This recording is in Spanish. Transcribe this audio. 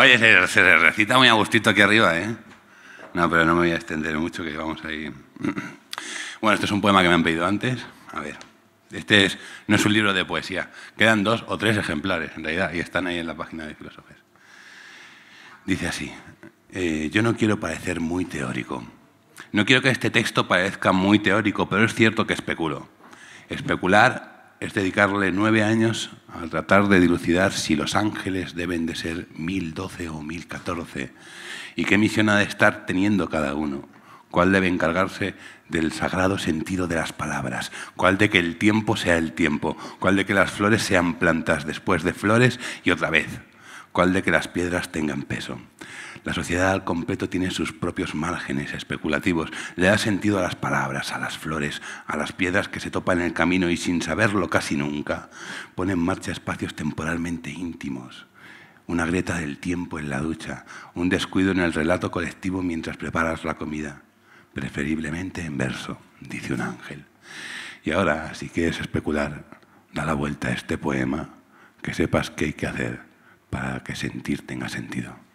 Oye, se, recita muy a gustito aquí arriba, ¿eh? No, pero no me voy a extender mucho, que vamos ahí. Bueno, este es un poema que me han pedido antes. A ver, este es, no es un libro de poesía. Quedan dos o tres ejemplares, en realidad, y están ahí en la página de filósofos. Dice así, eh, yo no quiero parecer muy teórico. No quiero que este texto parezca muy teórico, pero es cierto que especulo. Especular es dedicarle nueve años al tratar de dilucidar si los ángeles deben de ser 1012 o 1014 y qué misión ha de estar teniendo cada uno, cuál debe encargarse del sagrado sentido de las palabras, cuál de que el tiempo sea el tiempo, cuál de que las flores sean plantas después de flores y otra vez, cuál de que las piedras tengan peso. La sociedad al completo tiene sus propios márgenes especulativos, le da sentido a las palabras, a las flores, a las piedras que se topan en el camino y sin saberlo casi nunca, pone en marcha espacios temporalmente íntimos. Una grieta del tiempo en la ducha, un descuido en el relato colectivo mientras preparas la comida, preferiblemente en verso, dice un ángel. Y ahora, si quieres especular, da la vuelta a este poema, que sepas qué hay que hacer para que sentir tenga sentido.